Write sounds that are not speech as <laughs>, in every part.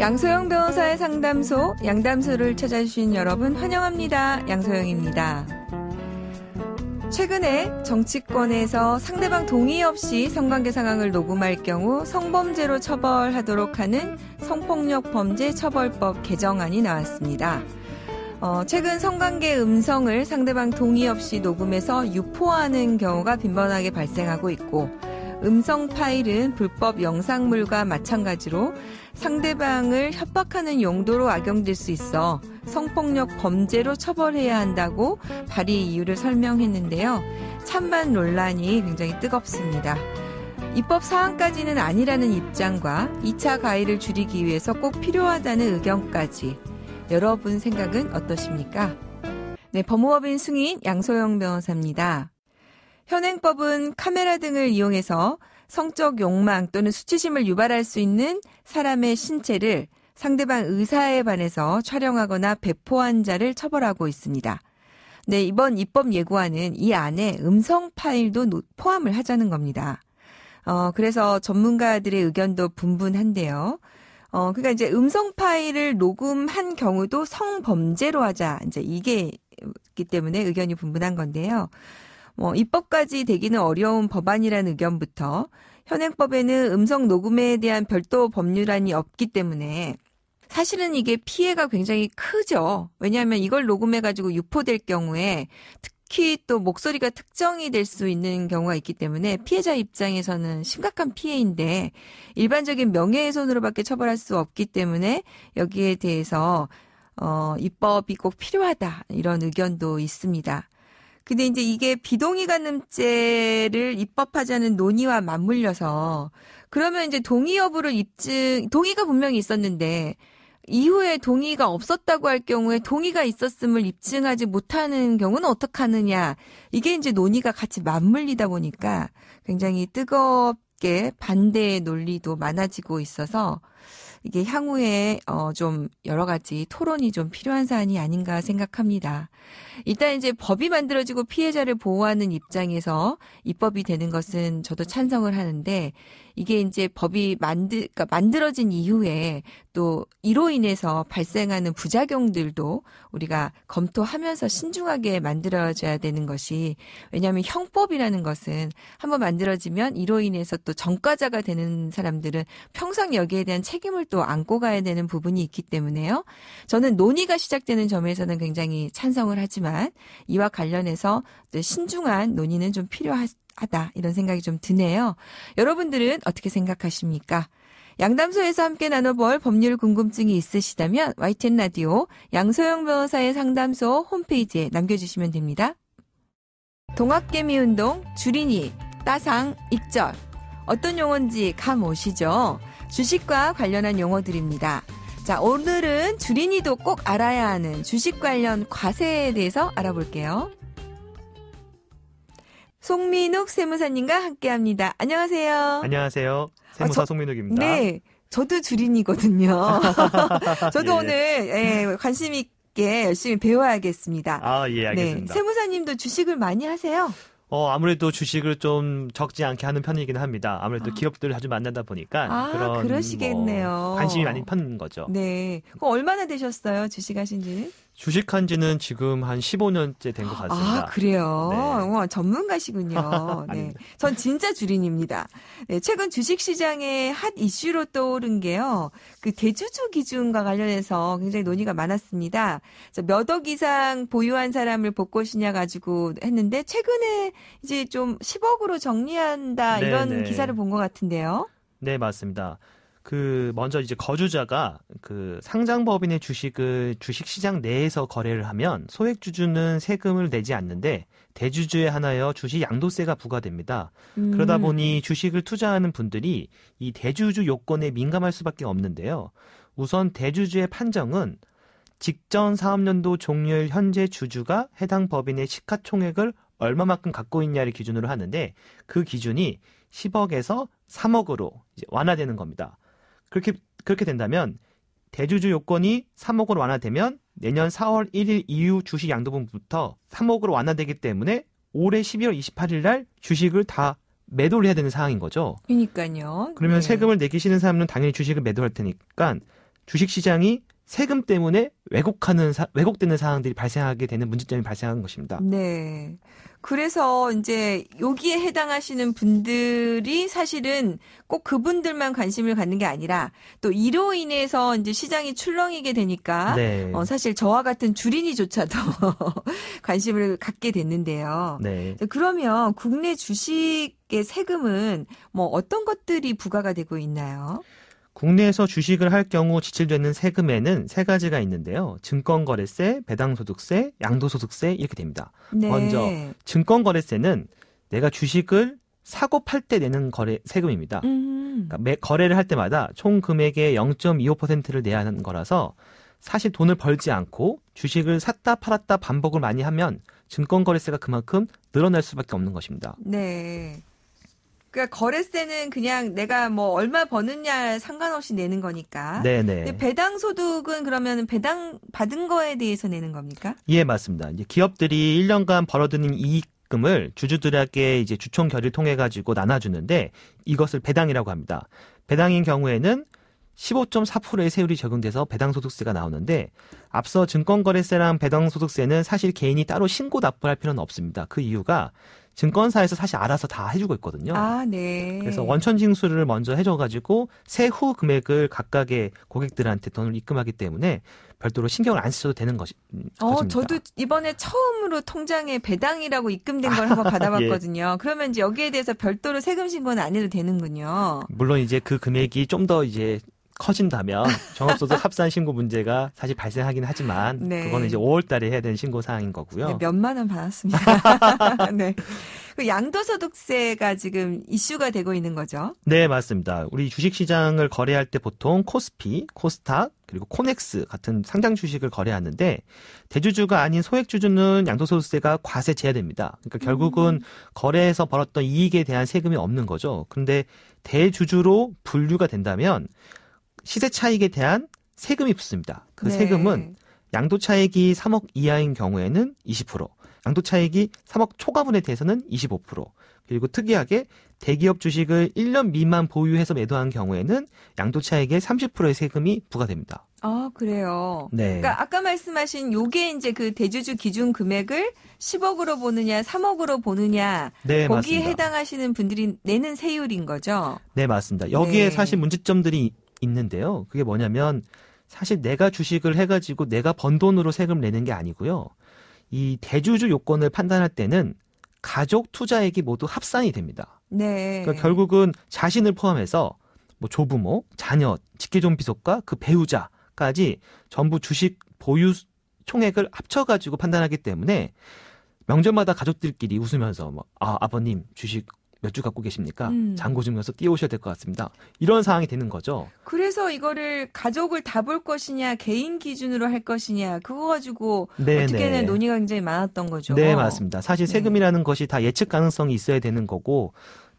양소영 변호사의 상담소, 양담소를 찾아주신 여러분 환영합니다. 양소영입니다. 최근에 정치권에서 상대방 동의 없이 성관계 상황을 녹음할 경우 성범죄로 처벌하도록 하는 성폭력 범죄 처벌법 개정안이 나왔습니다. 어, 최근 성관계 음성을 상대방 동의 없이 녹음해서 유포하는 경우가 빈번하게 발생하고 있고 음성 파일은 불법 영상물과 마찬가지로 상대방을 협박하는 용도로 악용될 수 있어 성폭력 범죄로 처벌해야 한다고 발의 이유를 설명했는데요. 찬반 논란이 굉장히 뜨겁습니다. 입법 사항까지는 아니라는 입장과 2차 가해를 줄이기 위해서 꼭 필요하다는 의견까지 여러분 생각은 어떠십니까? 네, 법무법인 승인 양소영 변호사입니다. 현행법은 카메라 등을 이용해서 성적 욕망 또는 수치심을 유발할 수 있는 사람의 신체를 상대방 의사에 반해서 촬영하거나 배포한 자를 처벌하고 있습니다. 네, 이번 입법 예고안은 이 안에 음성 파일도 포함을 하자는 겁니다. 어, 그래서 전문가들의 의견도 분분한데요. 어, 그러니까 이제 음성 파일을 녹음한 경우도 성범죄로 하자. 이제 이게 있기 때문에 의견이 분분한 건데요. 뭐 입법까지 되기는 어려운 법안이라는 의견부터 현행법에는 음성 녹음에 대한 별도 법률안이 없기 때문에 사실은 이게 피해가 굉장히 크죠. 왜냐하면 이걸 녹음해가지고 유포될 경우에 특히 또 목소리가 특정이 될 수 있는 경우가 있기 때문에 피해자 입장에서는 심각한 피해인데 일반적인 명예훼손으로밖에 처벌할 수 없기 때문에 여기에 대해서 어, 입법이 꼭 필요하다 이런 의견도 있습니다. 근데 이제 이게 비동의가늠죄를 입법하자는 논의와 맞물려서 그러면 이제 동의 여부를 입증 동의가 분명히 있었는데 이후에 동의가 없었다고 할 경우에 동의가 있었음을 입증하지 못하는 경우는 어떡 하느냐 이게 이제 논의가 같이 맞물리다 보니까 굉장히 뜨겁게 반대의 논리도 많아지고 있어서 이게 향후에 어, 좀 여러 가지 토론이 좀 필요한 사안이 아닌가 생각합니다. 일단 이제 법이 만들어지고 피해자를 보호하는 입장에서 입법이 되는 것은 저도 찬성을 하는데 이게 이제 법이 만드 그러니까 만들어진 이후에 또 이로 인해서 발생하는 부작용들도 우리가 검토하면서 신중하게 만들어져야 되는 것이 왜냐하면 형법이라는 것은 한번 만들어지면 이로 인해서 또 전과자가 되는 사람들은 평생 여기에 대한 책임을 또 안고 가야 되는 부분이 있기 때문에요. 저는 논의가 시작되는 점에서는 굉장히 찬성을 하지만 이와 관련해서 신중한 논의는 좀 필요하다 이런 생각이 좀 드네요. 여러분들은 어떻게 생각하십니까? 양담소에서 함께 나눠볼 법률 궁금증이 있으시다면 YTN 라디오 양소영 변호사의 상담소 홈페이지에 남겨주시면 됩니다. 동학개미 운동, 주린이, 따상, 익절 어떤 용어인지 감 오시죠? 주식과 관련한 용어들입니다. 자, 오늘은 주린이도 꼭 알아야 하는 주식 관련 과세에 대해서 알아볼게요. 송민욱 세무사님과 함께 합니다. 안녕하세요. 안녕하세요. 세무사 아, 저, 송민욱입니다. 네. 저도 주린이거든요. <laughs> 저도 예, 예. 오늘 예, 관심 있게 열심히 배워야겠습니다. 아, 예, 알겠습니다. 네, 세무사님도 주식을 많이 하세요? 어, 아무래도 주식을 좀 적지 않게 하는 편이긴 합니다. 아무래도 아. 기업들을 자주 만나다 보니까 아, 그런 뭐 그러시겠네요. 뭐 관심이 많이 편 거죠. 네. 그럼 얼마나 되셨어요? 주식하신 지 주식한 지는 지금 한 15년째 된것 아, 같습니다. 아, 그래요? 네. 와, 전문가시군요. <laughs> 네. 전 진짜 주린입니다. 네, 최근 주식시장의 핫 이슈로 떠오른 게요. 그 대주주 기준과 관련해서 굉장히 논의가 많았습니다. 몇 억 이상 보유한 사람을 볼 것이냐 가지고 했는데, 최근에 이제 좀 10억으로 정리한다 네, 이런 네네. 기사를 본 것 같은데요. 네, 맞습니다. 그 먼저 이제 거주자가 그 상장법인의 주식을 주식 시장 내에서 거래를 하면 소액 주주는 세금을 내지 않는데 대주주에 한하여 주식 양도세가 부과됩니다. 음. 그러다 보니 주식을 투자하는 분들이 이 대주주 요건에 민감할 수밖에 없는데요. 우선 대주주의 판정은 직전 사업년도 종료일 현재 주주가 해당 법인의 시가총액을 얼마만큼 갖고 있냐를 기준으로 하는데 그 기준이 10억에서 3억으로 이제 완화되는 겁니다. 그렇게 그렇게 된다면 대주주 요건이 3억으로 완화되면 내년 4월 1일 이후 주식 양도분부터 3억으로 완화되기 때문에 올해 12월 28일 날 주식을 다 매도를 해야 되는 상황인 거죠. 그러니까요. 그러면 네. 세금을 내기 싫은 사람은 당연히 주식을 매도할 테니까 주식 시장이 세금 때문에 왜곡하는 사, 왜곡되는 사항들이 발생하게 되는 문제점이 발생한 것입니다. 네. 그래서 이제 여기에 해당하시는 분들이 사실은 꼭 그분들만 관심을 갖는 게 아니라 또 이로 인해서 이제 시장이 출렁이게 되니까 네. 어, 사실 저와 같은 주린이조차도 <laughs> 관심을 갖게 됐는데요. 네. 그러면 국내 주식의 세금은 뭐 어떤 것들이 부과가 되고 있나요? 국내에서 주식을 할 경우 지출되는 세금에는 세 가지가 있는데요. 증권거래세, 배당소득세, 양도소득세 이렇게 됩니다. 네. 먼저 증권거래세는 내가 주식을 사고 팔 때 내는 거래 세금입니다. 음. 그러니까 매, 거래를 할 때마다 총 금액의 0.25%를 내야 하는 거라서 사실 돈을 벌지 않고 주식을 샀다 팔았다 반복을 많이 하면 증권거래세가 그만큼 늘어날 수밖에 없는 것입니다. 네. 그러니까 거래세는 그냥 내가 뭐 얼마 버느냐 상관없이 내는 거니까. 네네. 네. 배당 소득은 그러면 배당 받은 거에 대해서 내는 겁니까? 예, 맞습니다. 이제 기업들이 1년간 벌어드는 이익 금을 주주들에게 이제 주총 결의를 통해 가지고 나눠주는데 이것을 배당이라고 합니다. 배당인 경우에는 15.4%의 세율이 적용돼서 배당소득세가 나오는데 앞서 증권거래세랑 배당소득세는 사실 개인이 따로 신고 납부할 필요는 없습니다. 그 이유가 증권사에서 사실 알아서 다 해주고 있거든요. 아, 네. 그래서 원천 징수를 먼저 해줘가지고 세후 금액을 각각의 고객들한테 돈을 입금하기 때문에 별도로 신경을 안 쓰셔도 되는 것이. 음, 어, 것입니다. 저도 이번에 처음으로 통장에 배당이라고 입금된 걸 한번 <laughs> 받아봤거든요. 예. 그러면 이제 여기에 대해서 별도로 세금 신고는 안 해도 되는군요. 물론 이제 그 금액이 좀 더 이제 커진다면 종합소득 <laughs> 합산 신고 문제가 사실 발생하긴 하지만 네. 그거는 이제 5월 달에 해야 되는 신고 사항인 거고요. 네, 몇만 원 받았습니다. <laughs> 네. 그 양도소득세가 지금 이슈가 되고 있는 거죠? 네, 맞습니다. 우리 주식시장을 거래할 때 보통 코스피, 코스닥, 그리고 코넥스 같은 상장 주식을 거래하는데 대주주가 아닌 소액주주는 양도소득세가 과세 제외됩니다. 그러니까 결국은 음. 거래에서 벌었던 이익에 대한 세금이 없는 거죠. 그런데 대주주로 분류가 된다면 시세 차익에 대한 세금이 붙습니다. 그 네. 세금은 양도 차익이 3억 이하인 경우에는 20%, 양도 차익이 3억 초과분에 대해서는 25%, 그리고 특이하게 대기업 주식을 1년 미만 보유해서 매도한 경우에는 양도 차익의 30%의 세금이 부과됩니다. 아, 그래요. 네. 그러니까 아까 말씀하신 요게 이제 그 대주주 기준 금액을 10억으로 보느냐, 3억으로 보느냐 네, 거기에 맞습니다. 해당하시는 분들이 내는 세율인 거죠. 네, 맞습니다. 여기에 네. 사실 문제점들이 있는데요. 그게 뭐냐면 사실 내가 주식을 해가지고 내가 번 돈으로 세금 내는 게 아니고요. 이 대주주 요건을 판단할 때는 가족 투자액이 모두 합산이 됩니다. 네. 그러니까 결국은 자신을 포함해서 뭐 조부모, 자녀, 직계존비속과 그 배우자까지 전부 주식 보유 총액을 합쳐가지고 판단하기 때문에 명절마다 가족들끼리 웃으면서 뭐, 아 아버님 주식 몇주 갖고 계십니까? 음. 잔고 주면서 뛰어오셔야 될 것 같습니다. 이런 상황이 되는 거죠. 그래서 이거를 가족을 다 볼 것이냐, 개인 기준으로 할 것이냐, 그거 가지고 네네. 어떻게든 네. 논의가 굉장히 많았던 거죠. 네, 맞습니다. 사실 네. 세금이라는 네. 것이 다 예측 가능성이 있어야 되는 거고,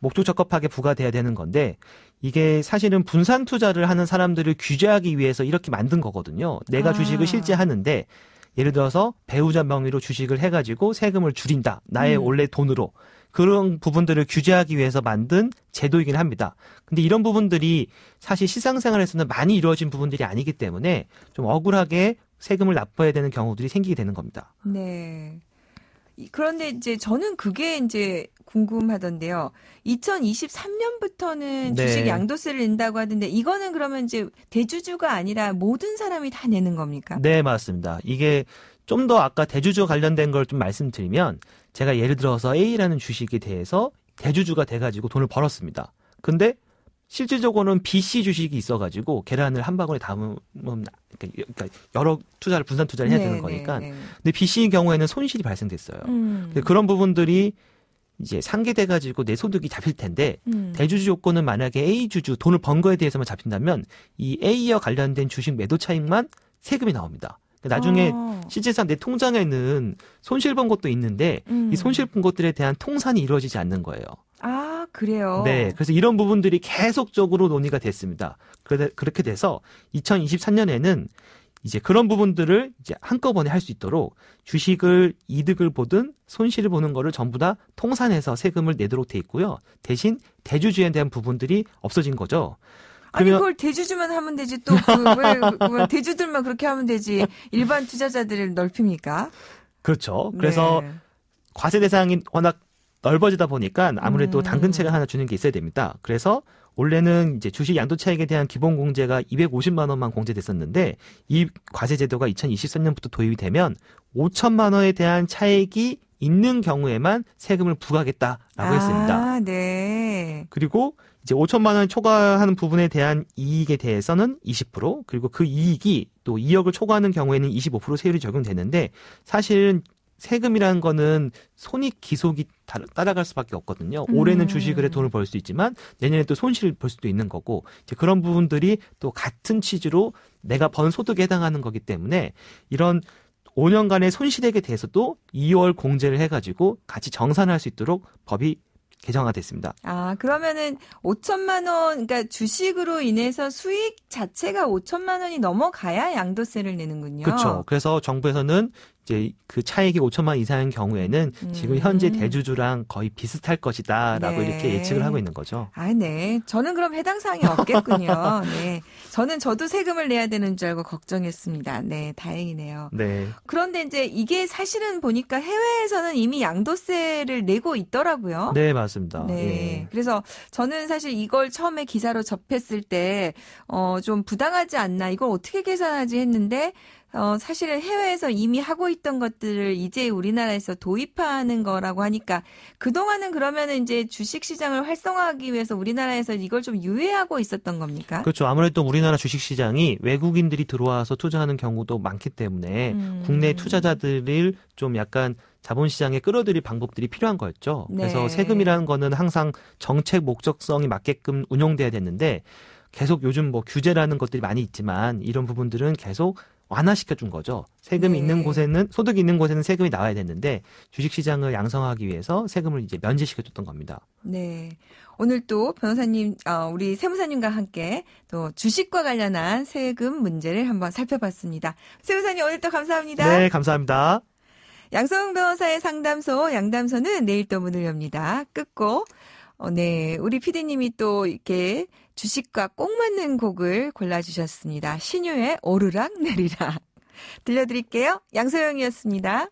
목적 적합하게 부과돼야 되는 건데 이게 사실은 분산 투자를 하는 사람들을 규제하기 위해서 이렇게 만든 거거든요. 내가 아. 주식을 실제 하는데 예를 들어서 배우자 명의로 주식을 해가지고 세금을 줄인다. 나의 음. 원래 돈으로. 그런 부분들을 규제하기 위해서 만든 제도이긴 합니다. 근데 이런 부분들이 사실 시상생활에서는 많이 이루어진 부분들이 아니기 때문에 좀 억울하게 세금을 납부해야 되는 경우들이 생기게 되는 겁니다. 네. 그런데 이제 저는 그게 이제 궁금하던데요. 2023년부터는 네. 주식 양도세를 낸다고 하던데 이거는 그러면 이제 대주주가 아니라 모든 사람이 다 내는 겁니까? 네, 맞습니다. 이게 좀더 아까 대주주 관련된 걸 좀 말씀드리면 제가 예를 들어서 A라는 주식에 대해서 대주주가 돼가지고 돈을 벌었습니다. 근데 실질적으로는 BC 주식이 있어가지고 계란을 한 방울에 담으면 그러니까 여러 투자를 분산 투자를 해야 되는 네, 거니까. 네, 네. 근데 BC의 경우에는 손실이 발생됐어요. 음. 그런 부분들이 이제 상계돼 가지고 내 소득이 잡힐 텐데 음. 대주주 요건은 만약에 A 주주 돈을 번 거에 대해서만 잡힌다면 이 A와 관련된 주식 매도 차익만 세금이 나옵니다. 그 나중에 아. 실질상 내 통장에는 손실 본 것도 있는데 음. 이 손실 본 것들에 대한 통산이 이루어지지 않는 거예요. 아, 그래요? 네. 그래서 이런 부분들이 계속적으로 논의가 됐습니다. 그래, 그렇게 돼서 2023년에는 이제 그런 부분들을 이제 한꺼번에 할 수 있도록 주식을 이득을 보든 손실을 보는 거를 전부 다 통산해서 세금을 내도록 돼 있고요. 대신 대주주에 대한 부분들이 없어진 거죠. 아니 그걸 대주주만 하면 되지 또왜 그 <laughs> 대주들만 그렇게 하면 되지 일반 투자자들을 넓힙니까? 그렇죠. 네. 그래서 네. 과세 대상이 워낙 넓어지다 보니까 아무래도 음. 당근채가 하나 주는 게 있어야 됩니다. 그래서 원래는 이제 주식 양도 차익에 대한 기본 공제가 250만 원만 공제됐었는데 이 과세 제도가 2023년부터 도입이 되면 5천만 원에 대한 차액이 있는 경우에만 세금을 부과하겠다라고 아, 했습니다. 네. 그리고 이제 5천만 원 초과하는 부분에 대한 이익에 대해서는 20% 그리고 그 이익이 또 2억을 초과하는 경우에는 25% 세율이 적용되는데 사실은 세금이라는 거는 손익 기속이 따라갈 수밖에 없거든요. 음. 올해는 주식을 해 돈을 벌 수 있지만 내년에 또 손실을 볼 수도 있는 거고 이제 그런 부분들이 또 같은 취지로 내가 번 소득에 해당하는 거기 때문에 이런 5년간의 손실액에 대해서도 2월 공제를 해가지고 같이 정산할 수 있도록 법이 개정화 됐습니다. 아, 그러면은 5천만 원, 그러니까 주식으로 인해서 수익 자체가 5천만 원이 넘어가야 양도세를 내는군요. 그렇죠. 그래서 정부에서는 이제 그 차액이 5천만 이상인 경우에는 음. 지금 현재 음. 대주주랑 거의 비슷할 것이다라고 네. 이렇게 예측을 하고 있는 거죠. 아, 네. 저는 그럼 해당 사항이 <laughs> 없겠군요. 네. 저는 저도 세금을 내야 되는 줄 알고 걱정했습니다. 네, 다행이네요. 네. 그런데 이제 이게 사실은 보니까 해외에서는 이미 양도세를 내고 있더라고요. 네, 맞습니다. 네. 네. 그래서 저는 사실 이걸 처음에 기사로 접했을 때, 어, 좀 부당하지 않나, 이걸 어떻게 계산하지 했는데, 어, 사실은 해외에서 이미 하고 있던 것들을 이제 우리나라에서 도입하는 거라고 하니까 그동안은 그러면은 이제 주식 시장을 활성화하기 위해서 우리나라에서 이걸 좀 유예하고 있었던 겁니까? 그렇죠. 아무래도 우리나라 주식 시장이 외국인들이 들어와서 투자하는 경우도 많기 때문에 음. 국내 투자자들을 좀 약간 자본시장에 끌어들일 방법들이 필요한 거였죠. 네. 그래서 세금이라는 거는 항상 정책 목적성이 맞게끔 운용돼야 되는데 계속 요즘 뭐 규제라는 것들이 많이 있지만 이런 부분들은 계속 완화시켜 준 거죠. 세금이 네. 있는 곳에는 소득이 있는 곳에는 세금이 나와야 되는데 주식 시장을 양성하기 위해서 세금을 이제 면제시켜 줬던 겁니다. 네. 오늘 또 변호사님 어, 우리 세무사님과 함께 또 주식과 관련한 세금 문제를 한번 살펴봤습니다. 세무사님 오늘 또 감사합니다. 네, 감사합니다. 양성 변호사의 상담소 양담소는 내일 또 문을 엽니다. 끝고 어, 네. 우리 피디님이 또 이렇게 주식과 꼭 맞는 곡을 골라주셨습니다. 신유의 오르락 내리락. <laughs> 들려드릴게요. 양소영이었습니다.